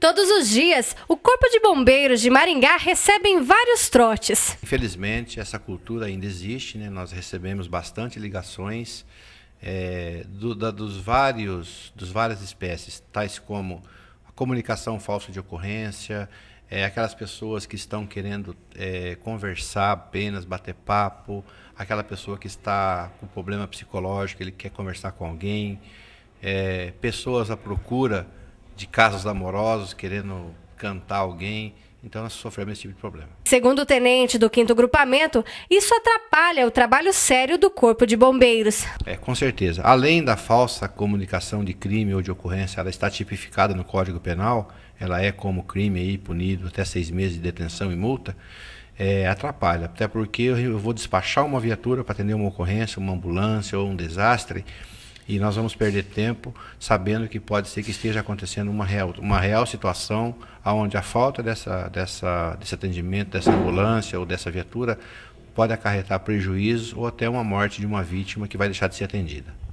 Todos os dias, o Corpo de Bombeiros de Maringá recebe vários trotes. Infelizmente, essa cultura ainda existe, né? Nós recebemos bastante ligações é, do, da, dos vários, dos várias espécies, tais como a comunicação falsa de ocorrência, é, aquelas pessoas que estão querendo é, conversar apenas, bater papo, aquela pessoa que está com problema psicológico, ele quer conversar com alguém, é, pessoas à procura de casos amorosos, querendo cantar alguém. Então, nós sofremos esse tipo de problema. Segundo o tenente do 5 Grupamento, isso atrapalha o trabalho sério do Corpo de Bombeiros. É, com certeza. Além da falsa comunicação de crime ou de ocorrência, ela está tipificada no Código Penal, ela é como crime aí, punido até seis meses de detenção e multa. É, atrapalha, até porque eu vou despachar uma viatura para atender uma ocorrência, uma ambulância ou um desastre e nós vamos perder tempo sabendo que pode ser que esteja acontecendo uma real, uma real situação onde a falta dessa, dessa, desse atendimento, dessa ambulância ou dessa viatura pode acarretar prejuízo ou até uma morte de uma vítima que vai deixar de ser atendida.